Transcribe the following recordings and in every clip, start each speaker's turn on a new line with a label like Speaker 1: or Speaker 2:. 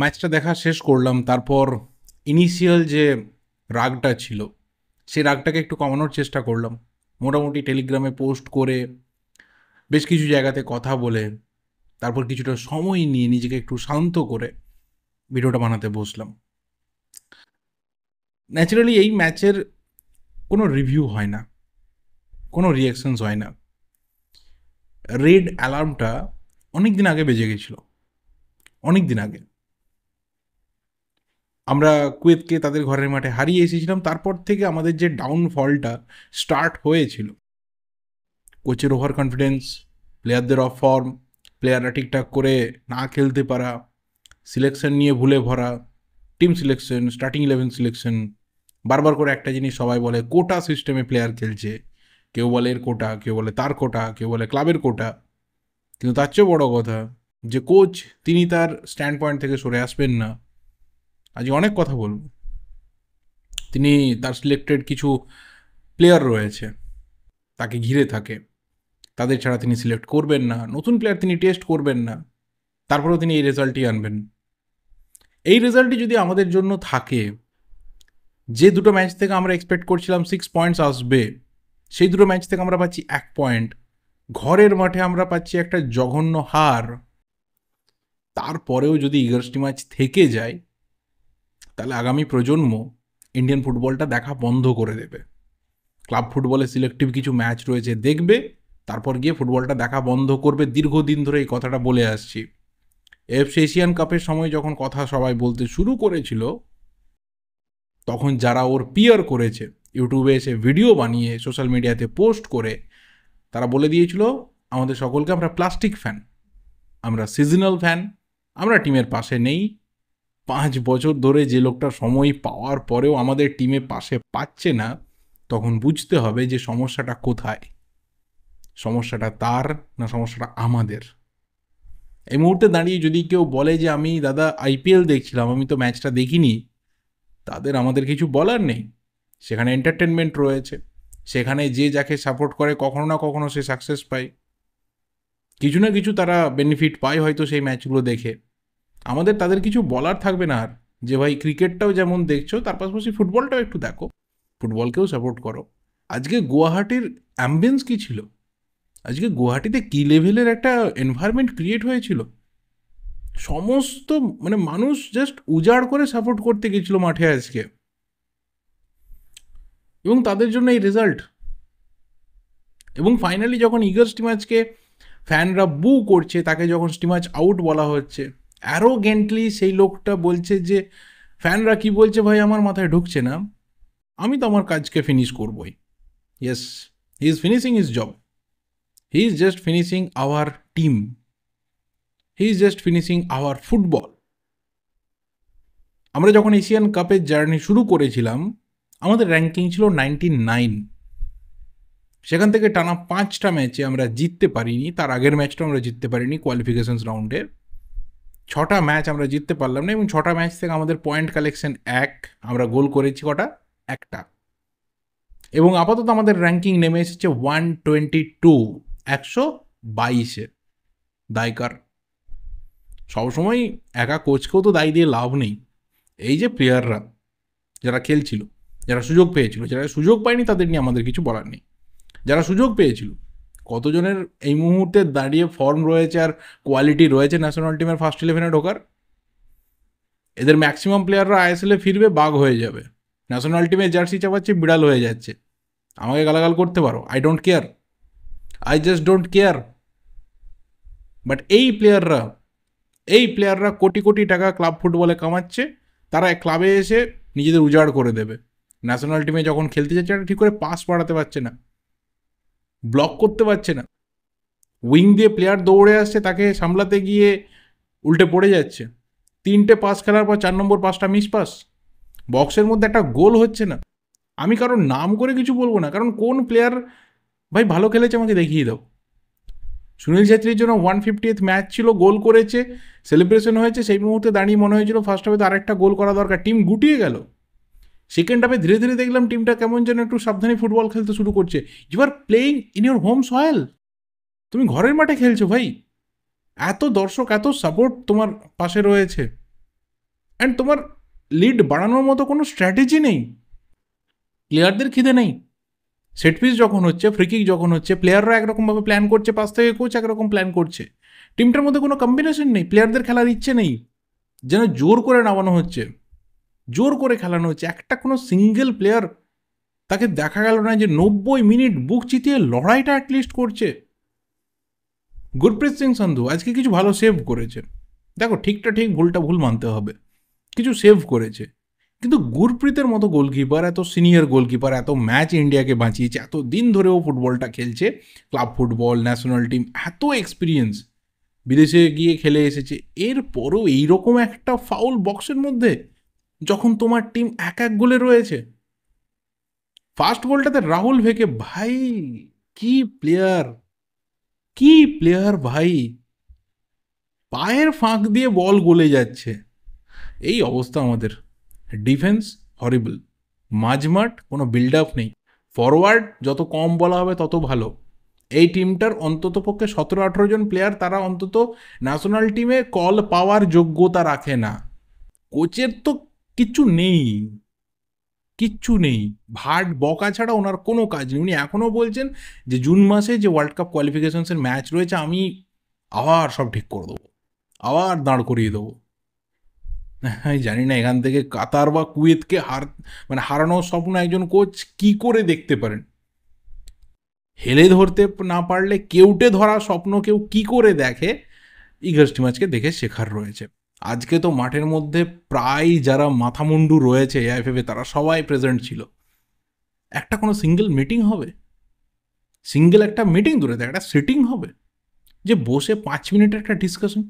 Speaker 1: ম্যাচটা দেখা শেষ করলাম তারপর ইনিশিয়াল যে রাগটা ছিল সেই রাগটাকে একটু কমানোর চেষ্টা করলাম মোটামুটি টেলিগ্রামে পোস্ট করে বেশ কিছু জায়গাতে কথা বলে তারপর কিছুটা সময় নিয়ে নিজেকে একটু শান্ত করে ভিডিওটা বানাতে বসলাম ন্যাচারালি এই ম্যাচের কোনো রিভিউ হয় না কোনো রিয়াকশানস হয় না রেড অ্যালার্মটা অনেক দিন আগে বেজে গেছিলো অনেক দিন আগে আমরা কুয়েতকে তাদের ঘরের মাঠে হারিয়ে এসেছিলাম তারপর থেকে আমাদের যে ডাউনফলটা স্টার্ট হয়েছিল কোচের ওভার কনফিডেন্স প্লেয়ারদের অফ ফর্ম প্লেয়াররা ঠিকঠাক করে না খেলতে পারা সিলেকশন নিয়ে ভুলে ভরা team selection starting eleven selection বারবার করে একটা জিনিস সবাই বলে কোটা সিস্টেমে প্লেয়ার খেলছে কেউ বলে এর কোটা কেউ বলে তার কোটা কেউ বলে ক্লাবের কোটা কিন্তু তার চেয়েও বড় কথা যে কোচ তিনি তার স্ট্যান্ড পয়েন্ট থেকে সরে আসবেন না আজ অনেক কথা বলবো তিনি তার সিলেক্টেড কিছু প্লেয়ার রয়েছে তাকে ঘিরে থাকে তাদের ছাড়া তিনি সিলেক্ট করবেন না নতুন প্লেয়ার তিনি টেস্ট করবেন না তারপরেও তিনি এই রেজাল্টটি আনবেন এই রেজাল্টটি যদি আমাদের জন্য থাকে যে দুটো ম্যাচ থেকে আমরা এক্সপেক্ট করছিলাম সিক্স পয়েন্টস আসবে সেই দুটো ম্যাচ থেকে আমরা পাচ্ছি এক পয়েন্ট ঘরের মাঠে আমরা পাচ্ছি একটা জঘন্য হার তারপরেও যদি ইগার্সটি ম্যাচ থেকে যায় তাহলে আগামী প্রজন্ম ইন্ডিয়ান ফুটবলটা দেখা বন্ধ করে দেবে ক্লাব ফুটবলে সিলেক্টিভ কিছু ম্যাচ রয়েছে দেখবে তারপর গিয়ে ফুটবলটা দেখা বন্ধ করবে দীর্ঘদিন ধরে এই কথাটা বলে আসছি এফ এশিয়ান কাপের সময় যখন কথা সবাই বলতে শুরু করেছিল তখন যারা ওর পিয়ার করেছে ইউটিউবে এসে ভিডিও বানিয়ে সোশ্যাল মিডিয়াতে পোস্ট করে তারা বলে দিয়েছিল আমাদের সকলকে আমরা প্লাস্টিক ফ্যান আমরা সিজনাল ফ্যান আমরা টিমের পাশে নেই পাঁচ বছর ধরে যে লোকটা সময় পাওয়ার পরেও আমাদের টিমে পাশে পাচ্ছে না তখন বুঝতে হবে যে সমস্যাটা কোথায় সমস্যাটা তার না সমস্যাটা আমাদের এই মুহূর্তে দাঁড়িয়ে যদি কেউ বলে যে আমি দাদা আইপিএল দেখছিলাম আমি তো ম্যাচটা দেখিনি তাদের আমাদের কিছু বলার নেই সেখানে এন্টারটেনমেন্ট রয়েছে সেখানে যে যাকে সাপোর্ট করে কখনো না কখনো সে সাকসেস পায় কিছু না কিছু তারা বেনিফিট পায় হয়তো সেই ম্যাচগুলো দেখে আমাদের তাদের কিছু বলার থাকবে না আর যে ভাই ক্রিকেটটাও যেমন দেখছো তার পাশাপাশি ফুটবলটাও একটু দেখো ফুটবলকেও সাপোর্ট করো আজকে গুয়াহাটির অ্যাম্বিয়েন্স কী ছিল আজকে গুয়াহাটিতে কী লেভেলের একটা এনভায়রনমেন্ট ক্রিয়েট হয়েছিল সমস্ত মানে মানুষ জাস্ট উজাড় করে সাপোর্ট করতে গেছিলো মাঠে আজকে এবং তাদের জন্য এই রেজাল্ট এবং ফাইনালি যখন ইগার স্টিমাজকে ফ্যানরা বু করছে তাকে যখন স্টিমাজ আউট বলা হচ্ছে অ্যারোগেন্টলি সেই লোকটা বলছে যে ফ্যানরা কি বলছে ভাই আমার মাথায় ঢুকছে না আমি তো আমার কাজকে ফিনিশ করবই yes he is finishing is job he is just finishing our team he is just finishing our football আমরা যখন এশিয়ান কাপের জার্নি শুরু করেছিলাম আমাদের র্যাঙ্কিং ছিল নাইনটি নাইন সেখান থেকে টানা পাঁচটা ম্যাচে আমরা জিততে পারিনি তার আগের ম্যাচটা আমরা জিততে পারিনি কোয়ালিফিকেশনস রাউন্ডের ছটা ম্যাচ আমরা জিততে পারলাম না এবং ছটা ম্যাচ থেকে আমাদের পয়েন্ট কালেকশন এক আমরা গোল করেছি কটা একটা এবং আপাতত আমাদের র্যাঙ্কিং নেমে এসেছে ওয়ান টোয়েন্টি টু একশো বাইশের দায়কার সবসময় একা কোচকেও তো দায় দিয়ে লাভ নেই এই যে প্লেয়াররা যারা খেলছিল যারা সুযোগ পেয়েছিল যারা সুযোগ পায়নি তাদের নিয়ে আমাদের কিছু বলার নেই যারা সুযোগ পেয়েছিল কতজনের এই মুহূর্তে দাঁড়িয়ে ফর্ম রয়েছে আর কোয়ালিটি রয়েছে ন্যাশনাল টিমের ফার্স্ট ইলেভেনে ঢোকার এদের ম্যাক্সিমাম প্লেয়াররা আইএসএলে ফিরবে বাঘ হয়ে যাবে ন্যাশনাল টিমে জার্সি চাপাচ্ছে বিড়াল হয়ে যাচ্ছে আমাকে গালাগাল করতে পারো I don't care I just don't care but এই প্লেয়াররা এই প্লেয়াররা কোটি কোটি টাকা ক্লাব ফুটবলে কামাচ্ছে তারা ক্লাবে এসে নিজেদের উজাড় করে দেবে ন্যাশনাল টিমে যখন খেলতে যাচ্ছে ঠিক করে পাস পাড়াতে পারছে না ব্লক করতে পারছে না উইং দিয়ে প্লেয়ার দৌড়ে আসছে তাকে সামলাতে গিয়ে উল্টে পড়ে যাচ্ছে তিনটে পাস খেলার পর চার নম্বর পাসটা মিস পাস বক্সের মধ্যে একটা গোল হচ্ছে না আমি কারোর নাম করে কিছু বলবো না কারণ কোন প্লেয়ার ভাই ভালো খেলেছে আমাকে দেখিয়ে দাও সুনীল ছেত্রীর জন্য ওয়ান ফিফটিথ ম্যাচ ছিল গোল করেছে সেলিব্রেশন হয়েছে সেই মুহূর্তে দাঁড়িয়ে মনে হয়েছিল ফার্স্ট হাফে তো আরেকটা গোল করা দরকার টিম গুটিয়ে গেল সেকেন্ড হাফে ধীরে ধীরে দেখলাম টিমটা কেমন যেন একটু সাবধানে ফুটবল খেলতে শুরু করছে you are playing in your home soil তুমি ঘরের মাঠে খেলছো ভাই এত দর্শক এত সাপোর্ট তোমার পাশে রয়েছে অ্যান্ড তোমার লিড বাড়ানোর মতো কোনো স্ট্র্যাটেজি নেই প্লেয়ারদের খিদে নেই সেট পিস যখন হচ্ছে ফ্রিকিক যখন হচ্ছে প্লেয়াররা একরকমভাবে প্ল্যান করছে পাশ থেকে কোচ একরকম প্ল্যান করছে টিমটার মধ্যে কোনো কম্বিনেশন নেই প্লেয়ারদের খেলার ইচ্ছে নেই যেন জোর করে নামানো হচ্ছে জোর করে খেলানো হচ্ছে একটা কোনো সিঙ্গেল প্লেয়ার তাকে দেখা গেল না যে নব্বই মিনিট বুক চিতিয়ে লড়াইটা অ্যাটলিস্ট করছে গুরপ্রীত সিং সন্ধু আজকে কিছু ভালো সেভ করেছে দেখো ঠিকটা ঠিক ভুলটা ভুল মানতে হবে কিছু সেভ করেছে কিন্তু গুরপ্রীতের মতো গোলকিপার এত সিনিয়র গোলকিপার এত ম্যাচ ইন্ডিয়াকে বাঁচিয়েছে এত দিন ধরে ও ফুটবলটা খেলছে ক্লাব ফুটবল ন্যাশনাল টিম এত এক্সপিরিয়েন্স বিদেশে গিয়ে খেলে এসেছে এরপরও এইরকম একটা ফাউল বক্সের মধ্যে যখন তোমার টিম এক এক গোলে রয়েছে ফার্স্ট গোলটাতে রাহুল ভেকে ভাই কি প্লেয়ার কি প্লেয়ার ভাই পায়ের ফাঁক দিয়ে বল গলে যাচ্ছে এই অবস্থা আমাদের ডিফেন্স হরিবল মাঝমাঠ কোনো বিল্ড আপ নেই ফরওয়ার্ড যত কম বলা হবে তত ভালো এই টিমটার অন্তত পক্ষে সতেরো আঠেরো জন প্লেয়ার তারা অন্তত ন্যাশনাল টিমে কল পাওয়ার যোগ্যতা রাখে না কোচের তো কিচ্ছু নেই কিচ্ছু নেই ভাট বকা ছাড়া ওনার কোনো কাজ নেই উনি এখনও বলছেন যে জুন মাসে যে ওয়ার্ল্ড কাপ কোয়ালিফিকেশনসের ম্যাচ রয়েছে আমি আবার সব ঠিক করে দেবো আবার দাঁড় করিয়ে দেবো হ্যাঁ, আমি জানি না এখান থেকে কাতার বা কুয়েতকে হার মানে হারানোর স্বপ্ন একজন কোচ কি করে দেখতে পারেন হেলে ধরতে না পারলে কেউটে ধরা স্বপ্ন কেউ কি করে দেখে ইগস্টিমাজকে দেখে শেখার রয়েছে আজকে তো মাঠের মধ্যে প্রায় যারা মাথামুন্ডু রয়েছে এআইএফএফে তারা সবাই প্রেজেন্ট ছিল একটা কোনো সিঙ্গেল মিটিং হবে সিঙ্গেল একটা মিটিং দূরে থাকে একটা সিটিং হবে যে বসে পাঁচ মিনিটের একটা ডিসকাশন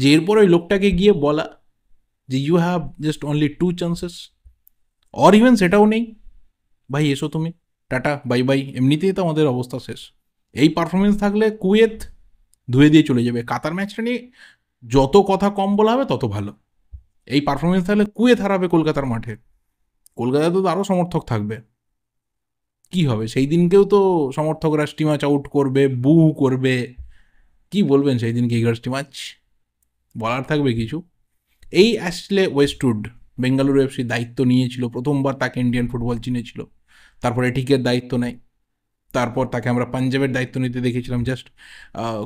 Speaker 1: যে এরপর ওই লোকটাকে গিয়ে বলা যে you have just only two chances or even সেটাও নেই ভাই এসো তুমি টাটা বাই বাই এমনিতেই তো আমাদের অবস্থা শেষ এই পারফরমেন্স থাকলে কুয়েত ধুয়ে দিয়ে চলে যাবে কাতার ম্যাচটা নিয়ে যত কথা কম বলা হবে তত ভালো এই পারফরমেন্স তাহলে কুয়ে থারাবে কলকাতার মাঠে কলকাতাতে তো আরও সমর্থক থাকবে কি হবে সেই দিনকেও তো সমর্থকরা স্টিমাচ আউট করবে বু করবে কি বলবেন সেই দিনকে ইগার স্টিমাচ বলার থাকবে কিছু এই অ্যাসলে ওয়েস্টউড বেঙ্গালুরু এফসি দায়িত্ব নিয়েছিল প্রথমবার তাকে ইন্ডিয়ান ফুটবল চিনেছিল তারপরে টিকের দায়িত্ব নেয় তারপর তাকে আমরা পাঞ্জাবের দায়িত্ব নিতে দেখেছিলাম জাস্ট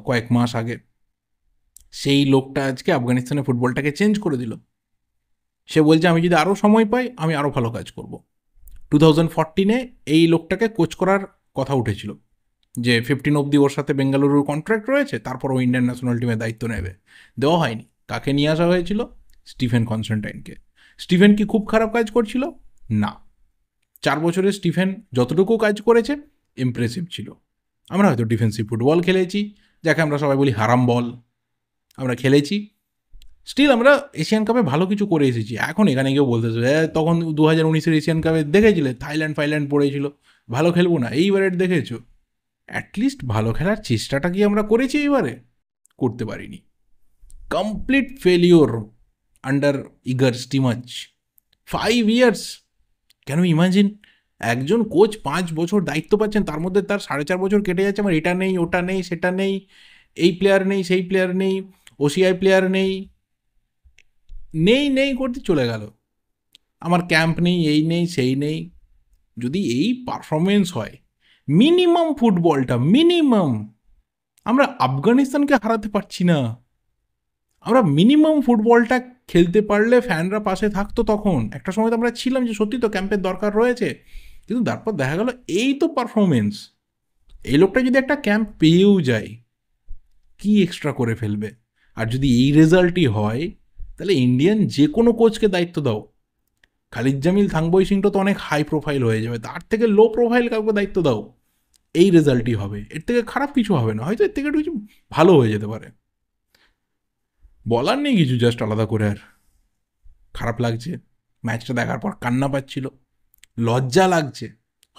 Speaker 1: কয়েক মাস আগে সেই লোকটা আজকে আফগানিস্তানে ফুটবলটাকে চেঞ্জ করে দিল সে বলছে আমি যদি আরও সময় পাই আমি আরও ভালো কাজ করব টু থাউজেন্ড ফোরটিনে এই লোকটাকে কোচ করার কথা উঠেছিল যে ফিফটিন অব্দি ওর সাথে বেঙ্গালুরুর কন্ট্রাক্ট রয়েছে তারপর ও ইন্ডিয়ান ন্যাশনাল টিমের দায়িত্ব নেবে দেওয়া হয়নি কাকে নিয়ে আসা হয়েছিল স্টিফেন কনসেন্টাইনকে স্টিফেন কি খুব খারাপ কাজ করছিল না চার বছরে স্টিফেন যতটুকু কাজ করেছে ইমপ্রেসিভ ছিল আমরা হয়তো ডিফেন্সিভ ফুটবল খেলেছি যাকে আমরা সবাই বলি হারাম বল আমরা খেলেছি স্টিল আমরা এশিয়ান কাপে ভালো কিছু করে এসেছি এখন এখানে কেউ বলতেছে হ্যাঁ তখন দু হাজার উনিশের এশিয়ান কাপে দেখেছিলে থাইল্যান্ড ফাইল্যান্ড পড়েছিল ভালো খেলবো না এইবারের দেখেছো অ্যাটলিস্ট ভালো খেলার চেষ্টাটা কি আমরা করেছি এইবারে করতে পারিনি complete failure under Igor Stimac five years কেন ইমাজিন একজন কোচ পাঁচ বছর দায়িত্ব পাচ্ছেন তার মধ্যে তার সাড়ে চার বছর কেটে যাচ্ছে আমার এটা নেই ওটা নেই সেটা নেই এই প্লেয়ার নেই সেই প্লেয়ার নেই ওসিআই প্লেয়ার নেই নেই নেই করতে চলে গেল আমার ক্যাম্প নেই এই নেই সেই নেই যদি এই পারফরমেন্স হয় মিনিমাম ফুটবলটা মিনিমাম আমরা আফগানিস্তানকে হারাতে পারছি না আমরা মিনিমাম ফুটবলটা খেলতে পারলে ফ্যানরা পাশে থাকতো তখন একটা সময় তো আমরা ছিলাম যে সত্যি তো ক্যাম্পের দরকার রয়েছে কিন্তু তারপর দেখা গেল এই তো পারফরমেন্স এই লোকটা যদি একটা ক্যাম্প পেয়েও যায় কি এক্সট্রা করে ফেলবে আর যদি এই রেজাল্টই হয় তাহলে ইন্ডিয়ান যে কোনো কোচকে দায়িত্ব দাও খালিদ জামিল থাংবই সিংটা তো অনেক হাই প্রোফাইল হয়ে যাবে তার থেকে লো প্রোফাইল কাউকে দায়িত্ব দাও এই রেজাল্টই হবে এর থেকে খারাপ কিছু হবে না হয়তো এর থেকে একটু কিছু ভালো হয়ে যেতে পারে বলার নেই কিছু জাস্ট আলাদা করে আর খারাপ লাগছে ম্যাচটা দেখার পর কান্না পাচ্ছিল লজ্জা লাগছে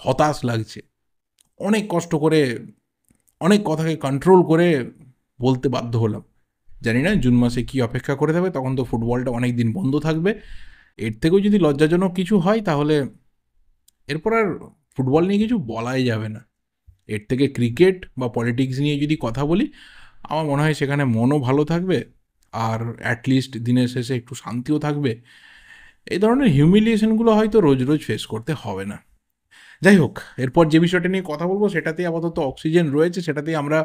Speaker 1: হতাশ লাগছে অনেক কষ্ট করে অনেক কথাকে কন্ট্রোল করে বলতে বাধ্য হলাম জানি না জুন মাসে কি অপেক্ষা করে থাকবে তখন তো ফুটবলটা অনেক দিন বন্ধ থাকবে এর থেকেও যদি লজ্জাজনক কিছু হয় তাহলে এরপর আর ফুটবল নিয়ে কিছু বলাই যাবে না এর থেকে ক্রিকেট বা পলিটিক্স নিয়ে যদি কথা বলি আমার মনে হয় সেখানে মনও ভালো থাকবে আর অ্যাটলিস্ট দিনের শেষে একটু শান্তিও থাকবে এই ধরনের হিউমিলিয়েশনগুলো হয়তো রোজ রোজ ফেস করতে হবে না যাই হোক এরপর যে বিষয়টা নিয়ে কথা বলবো সেটাতেই আপাতত অক্সিজেন রয়েছে সেটাতেই আমরা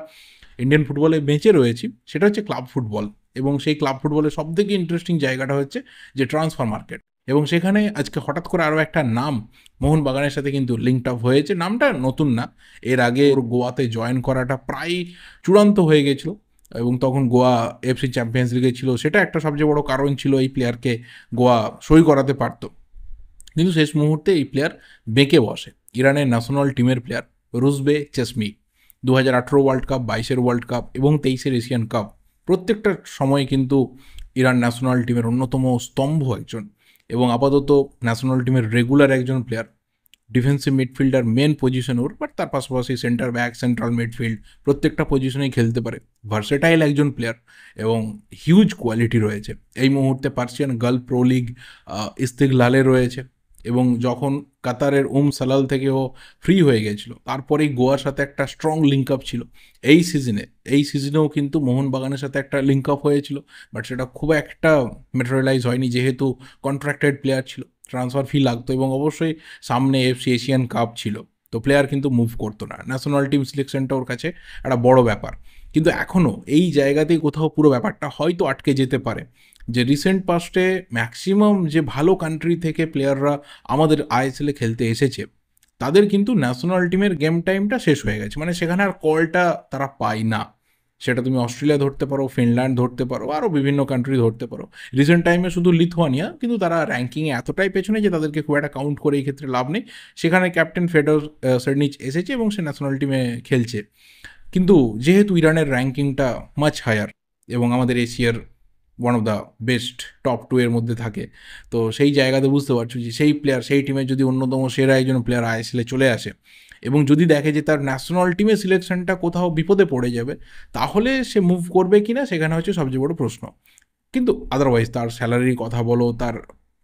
Speaker 1: ইন্ডিয়ান ফুটবলে বেঁচে রয়েছি সেটা হচ্ছে ক্লাব ফুটবল এবং সেই ক্লাব ফুটবলের থেকে ইন্টারেস্টিং জায়গাটা হচ্ছে যে ট্রান্সফার মার্কেট এবং সেখানে আজকে হঠাৎ করে আরও একটা নাম মোহনবাগানের সাথে কিন্তু লিঙ্কড আপ হয়েছে নামটা নতুন না এর আগে ওর গোয়াতে জয়েন করাটা প্রায় চূড়ান্ত হয়ে গেছিলো এবং তখন গোয়া এফসি চ্যাম্পিয়ন্স লিগে ছিল সেটা একটা সবচেয়ে বড় কারণ ছিল এই প্লেয়ারকে গোয়া সই করাতে পারতো কিন্তু শেষ মুহূর্তে এই প্লেয়ার বেঁকে বসে ইরানের ন্যাশনাল টিমের প্লেয়ার রুজবে চেসমি দু হাজার আঠেরো ওয়ার্ল্ড কাপ বাইশের ওয়ার্ল্ড কাপ এবং তেইশের এশিয়ান কাপ প্রত্যেকটা সময়ে কিন্তু ইরান ন্যাশনাল টিমের অন্যতম স্তম্ভ একজন এবং আপাতত ন্যাশনাল টিমের রেগুলার একজন player defensive midfielder main position ওর বাট তার পাশাপাশি সেন্টার ব্যাক সেন্ট্রাল মিডফিল্ড প্রত্যেকটা পজিশনেই খেলতে পারে ভার্সেটাইল একজন প্লেয়ার এবং হিউজ কোয়ালিটি রয়েছে এই মুহূর্তে পার্সিয়ান গার্ল প্রো লিগ ইস্তিক লালে রয়েছে এবং যখন কাতারের ওম সালাল থেকেও ফ্রি হয়ে গেছিল তারপরেই গোয়ার সাথে একটা স্ট্রং লিঙ্ক আপ ছিল এই সিজনে এই সিজনেও কিন্তু মোহনবাগানের সাথে একটা লিঙ্ক আপ হয়েছিল বাট সেটা খুব একটা মেটেরিয়ালাইজ হয়নি যেহেতু কন্ট্রাক্টেড প্লেয়ার ছিল ট্রান্সফার ফি লাগতো এবং অবশ্যই সামনে এফসি এশিয়ান কাপ ছিল তো প্লেয়ার কিন্তু মুভ করতো না ন্যাশনাল টিম সিলেকশনটা ওর কাছে একটা বড় ব্যাপার কিন্তু এখনও এই জায়গাতেই কোথাও পুরো ব্যাপারটা হয়তো আটকে যেতে পারে যে রিসেন্ট পাস্টে ম্যাক্সিমাম যে ভালো কান্ট্রি থেকে প্লেয়াররা আমাদের আইএসএলে খেলতে এসেছে তাদের কিন্তু ন্যাশনাল টিমের গেম টাইমটা শেষ হয়ে গেছে মানে সেখানে আর কলটা তারা পায় না সেটা তুমি অস্ট্রেলিয়া ধরতে পারো ফিনল্যান্ড ধরতে পারো আরও বিভিন্ন কান্ট্রি ধরতে পারো রিসেন্ট টাইমে শুধু লিথুয়ানিয়া কিন্তু তারা র্যাঙ্কিংয়ে এতটাই পেছনে যে তাদেরকে খুব একটা কাউন্ট করে এই ক্ষেত্রে লাভ নেই সেখানে ক্যাপ্টেন ফেডর সার্নিচ এসেছে এবং সে ন্যাশনাল টিমে খেলছে কিন্তু যেহেতু ইরানের র্যাঙ্কিংটা মাচ হায়ার এবং আমাদের এশিয়ার one of the best top two এর মধ্যে থাকে তো সেই জায়গাতে বুঝতে পারছো যে সেই প্লেয়ার সেই টিমের যদি অন্যতম সেরা একজন প্লেয়ার আইএসএলে চলে আসে এবং যদি দেখে যে তার ন্যাশনাল টিমে সিলেকশনটা কোথাও বিপদে পড়ে যাবে তাহলে সে মুভ করবে কি না সেখানে হচ্ছে সবচেয়ে বড় প্রশ্ন কিন্তু আদারওয়াইজ তার স্যালারির কথা বলো তার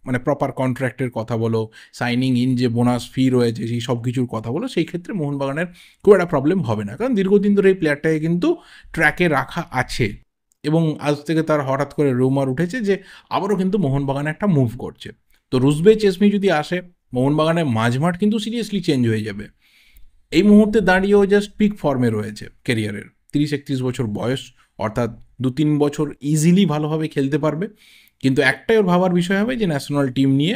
Speaker 1: মানে প্রপার কন্ট্রাক্টের কথা বলো সাইনিং ইন যে বোনাস ফি রয়েছে সেই সব কিছুর কথা বলো সেই ক্ষেত্রে মোহনবাগানের খুব একটা প্রবলেম হবে না কারণ দীর্ঘদিন ধরে এই প্লেয়ারটাকে কিন্তু ট্র্যাকে রাখা আছে এবং আজ থেকে তার হঠাৎ করে রুমার উঠেছে যে আবারও কিন্তু মোহনবাগানে একটা মুভ করছে তো রুজবে চেসমি যদি আসে মোহনবাগানের মাঝমাঠ কিন্তু সিরিয়াসলি চেঞ্জ হয়ে যাবে এই মুহূর্তে দাঁড়িয়েও জাস্ট পিক ফর্মে রয়েছে কেরিয়ারের তিরিশ একত্রিশ বছর বয়স অর্থাৎ দু তিন বছর ইজিলি ভালোভাবে খেলতে পারবে কিন্তু একটাই ওর ভাবার বিষয় হবে যে ন্যাশনাল টিম নিয়ে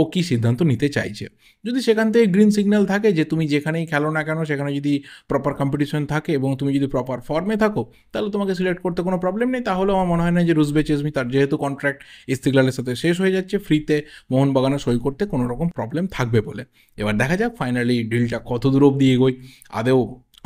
Speaker 1: ও কি সিদ্ধান্ত নিতে চাইছে যদি সেখান থেকে গ্রিন সিগন্যাল থাকে যে তুমি যেখানেই খেলো না কেন সেখানে যদি প্রপার কম্পিটিশন থাকে এবং তুমি যদি প্রপার ফর্মে থাকো তাহলে তোমাকে সিলেক্ট করতে কোনো প্রবলেম নেই তাহলে আমার মনে হয় না যে রুজবে চেজমি তার যেহেতু কন্ট্রাক্ট ইস্তিকলালের সাথে শেষ হয়ে যাচ্ছে ফ্রিতে মোহনবাগানে সই করতে কোনো রকম প্রবলেম থাকবে বলে এবার দেখা যাক ফাইনালি ডিলটা কত দূর অব্দি এগোয় আদেও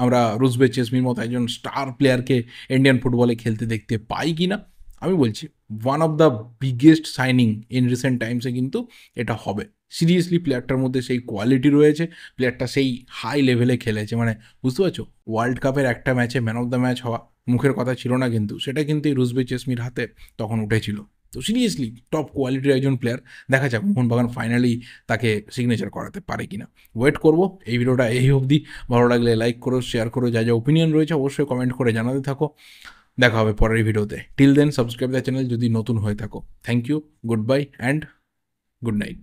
Speaker 1: আমরা রুজবে চেসমির মতো একজন স্টার প্লেয়ারকে ইন্ডিয়ান ফুটবলে খেলতে দেখতে পাই কি না আমি বলছি one of the biggest signing in recent টাইমসে কিন্তু এটা হবে সিরিয়াসলি প্লেয়ারটার মধ্যে সেই কোয়ালিটি রয়েছে প্লেয়ারটা সেই হাই লেভেলে খেলেছে মানে বুঝতে পারছো ওয়ার্ল্ড কাপের একটা ম্যাচে ম্যান অফ দ্য ম্যাচ হওয়া মুখের কথা ছিল না কিন্তু সেটা কিন্তু এই রুজবে চেসমির হাতে তখন উঠেছিল তো সিরিয়াসলি টপ কোয়ালিটির একজন প্লেয়ার দেখা যাক মোহনবাগান ফাইনালি তাকে সিগনেচার করাতে পারে কি না ওয়েট করবো এই ভিডিওটা এই অবধি ভালো লাগলে লাইক করো শেয়ার করো যা যা ওপিনিয়ন রয়েছে অবশ্যই কমেন্ট করে জানাতে থাকো দেখা হবে পরের ভিডিওতে till then subscribe the channel যদি নতুন হয়ে থাকো thank you goodbye and good night